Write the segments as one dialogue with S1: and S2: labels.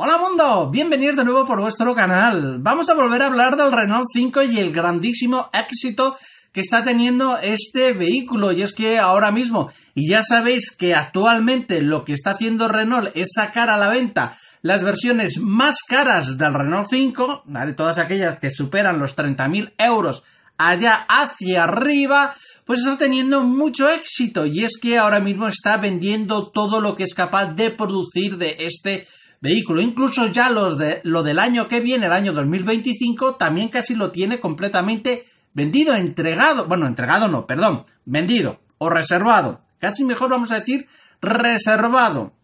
S1: Hola mundo, bienvenidos de nuevo por vuestro canal. Vamos a volver a hablar del Renault 5 y el grandísimo éxito que está teniendo este vehículo. Y es que ahora mismo, y ya sabéis que actualmente lo que está haciendo Renault es sacar a la venta las versiones más caras del Renault 5, ¿vale? todas aquellas que superan los 30.000 euros allá hacia arriba, pues está teniendo mucho éxito. Y es que ahora mismo está vendiendo todo lo que es capaz de producir de este vehículo. Incluso ya los de, lo del año que viene, el año 2025, también casi lo tiene completamente vendido, entregado, bueno, entregado no, perdón, vendido o reservado. Casi mejor vamos a decir reservado.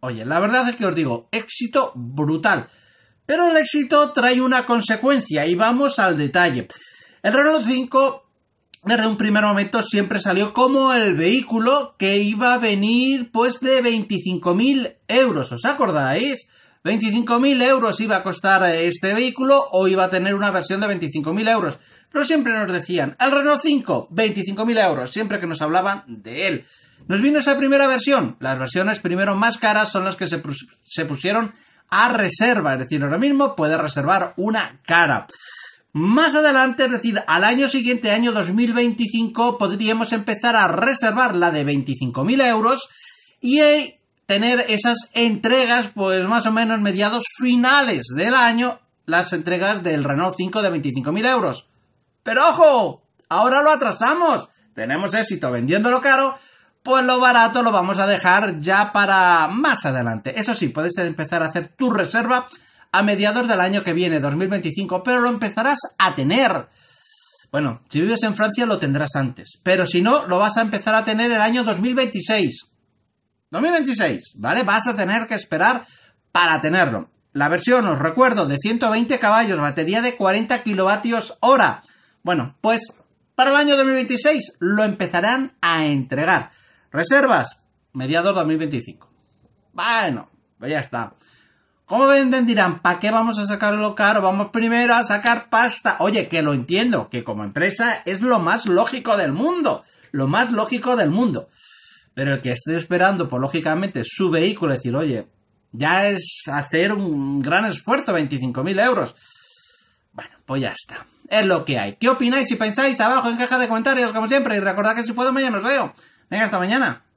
S1: Oye, la verdad es que os digo, éxito brutal. Pero el éxito trae una consecuencia y vamos al detalle. El Renault 5 desde un primer momento siempre salió como el vehículo que iba a venir pues de 25.000 euros, ¿os acordáis? 25.000 euros iba a costar eh, este vehículo o iba a tener una versión de 25.000 euros. Pero siempre nos decían, el Renault 5, 25.000 euros, siempre que nos hablaban de él. Nos vino esa primera versión. Las versiones primero más caras son las que se, pusieron a reserva. Es decir, ahora mismo puede reservar una cara. Más adelante, es decir, al año siguiente, año 2025, podríamos empezar a reservar la de 25.000 euros y eh, tener esas entregas, pues más o menos mediados finales del año, las entregas del Renault 5 de 25.000 euros. Pero ojo, ahora lo atrasamos. Tenemos éxito vendiéndolo caro, pues lo barato lo vamos a dejar ya para más adelante. Eso sí, puedes empezar a hacer tu reserva a mediados del año que viene, 2025, pero lo empezarás a tener. Bueno, si vives en Francia lo tendrás antes, pero si no, lo vas a empezar a tener el año 2026. 2026, ¿vale? Vas a tener que esperar para tenerlo. La versión, os recuerdo, de 120 caballos, batería de 40 kilovatios hora. Bueno, pues para el año 2026 lo empezarán a entregar. Reservas, mediados 2025. Bueno, pues ya está. ¿Cómo venden? Dirán, ¿Para qué vamos a sacarlo caro? Vamos primero a sacar pasta. Oye, que lo entiendo, que como empresa es lo más lógico del mundo. Lo más lógico del mundo. Pero el que esté esperando, por lógicamente, su vehículo, decir, oye, ya es hacer un gran esfuerzo, 25.000 euros. Bueno, pues ya está. Es lo que hay. ¿Qué opináis ¿Y pensáis? Abajo en caja de comentarios, como siempre. Y recordad que si puedo, mañana os veo. Venga, hasta mañana.